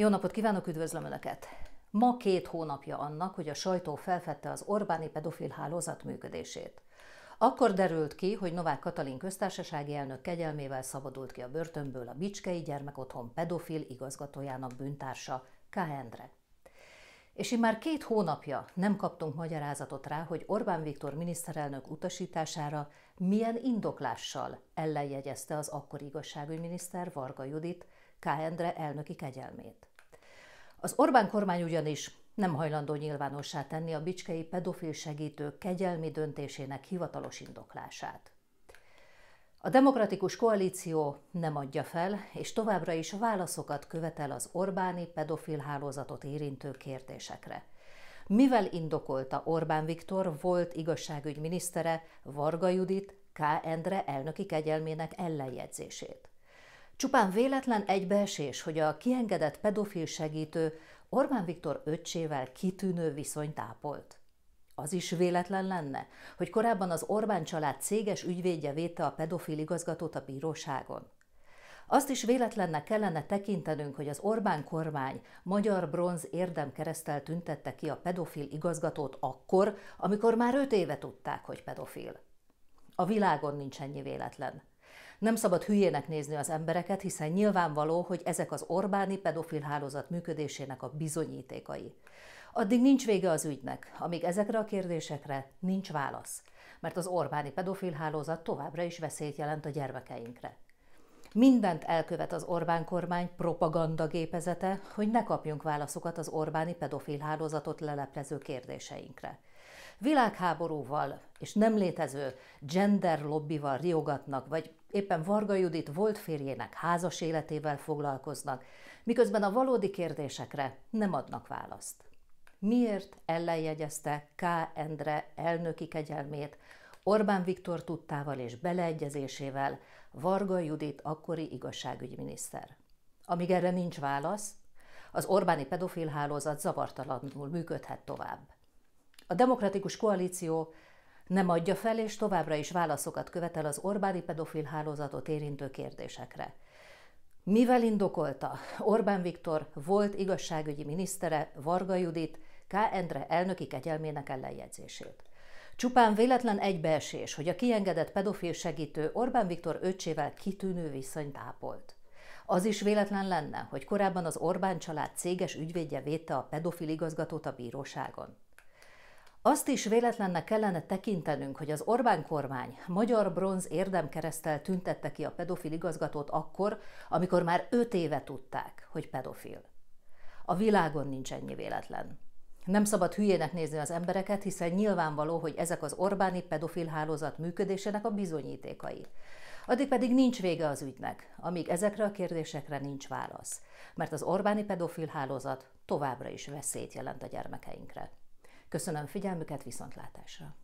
Jó napot kívánok, üdvözlöm Önöket! Ma két hónapja annak, hogy a sajtó felfedte az Orbáni pedofil hálózat működését. Akkor derült ki, hogy Novák Katalin köztársasági elnök kegyelmével szabadult ki a börtönből a Bicskei Gyermekotthon pedofil igazgatójának bűntársa, K. Endre. És én már két hónapja nem kaptunk magyarázatot rá, hogy Orbán Viktor miniszterelnök utasítására milyen indoklással ellenjegyezte az akkori igazságügyminiszter Varga Judit K. Endre elnöki kegyelmét. Az Orbán kormány ugyanis nem hajlandó nyilvánossá tenni a bicskei pedofil segítők kegyelmi döntésének hivatalos indoklását. A demokratikus koalíció nem adja fel, és továbbra is válaszokat követel az Orbáni pedofil hálózatot érintő kérdésekre. Mivel indokolta Orbán Viktor volt igazságügyminisztere Varga Judit K. Endre elnöki kegyelmének ellenjegyzését? Csupán véletlen egybeesés, hogy a kiengedett pedofil segítő Orbán Viktor öccsével kitűnő viszony tápolt. Az is véletlen lenne, hogy korábban az Orbán család céges ügyvédje védte a pedofil igazgatót a bíróságon. Azt is véletlennek kellene tekintenünk, hogy az Orbán kormány magyar bronz keresztel tüntette ki a pedofil igazgatót akkor, amikor már öt éve tudták, hogy pedofil. A világon nincs ennyi véletlen. Nem szabad hülyének nézni az embereket, hiszen nyilvánvaló, hogy ezek az Orbáni pedofil hálózat működésének a bizonyítékai. Addig nincs vége az ügynek, amíg ezekre a kérdésekre nincs válasz, mert az Orbáni pedofil hálózat továbbra is veszélyt jelent a gyermekeinkre. Mindent elkövet az Orbán kormány propaganda gépezete, hogy ne kapjunk válaszokat az Orbáni pedofil hálózatot leleplező kérdéseinkre. Világháborúval és nem létező gender lobbival riogatnak, vagy Éppen Varga Judit volt férjének házas életével foglalkoznak, miközben a valódi kérdésekre nem adnak választ. Miért ellenjegyezte K. Endre elnöki kegyelmét Orbán Viktor tudtával és beleegyezésével Varga Judit akkori igazságügyminiszter? Amíg erre nincs válasz, az Orbáni pedofil hálózat zavartalanul működhet tovább. A demokratikus koalíció nem adja fel, és továbbra is válaszokat követel az Orbáni pedofil hálózatot érintő kérdésekre. Mivel indokolta Orbán Viktor volt igazságügyi minisztere Varga Judit K. Endre elnöki kegyelmének ellenjegyzését? Csupán véletlen egybeesés, hogy a kiengedett pedofil segítő Orbán Viktor öcsével kitűnő viszonyt ápolt. Az is véletlen lenne, hogy korábban az Orbán család céges ügyvédje védte a pedofil igazgatót a bíróságon. Azt is véletlennek kellene tekintenünk, hogy az Orbán kormány magyar bronz érdemkeresztel tüntette ki a pedofil igazgatót akkor, amikor már öt éve tudták, hogy pedofil. A világon nincs ennyi véletlen. Nem szabad hülyének nézni az embereket, hiszen nyilvánvaló, hogy ezek az Orbáni pedofil hálózat működésének a bizonyítékai. Addig pedig nincs vége az ügynek, amíg ezekre a kérdésekre nincs válasz, mert az Orbáni pedofil hálózat továbbra is veszélyt jelent a gyermekeinkre. Köszönöm figyelmüket, viszontlátásra!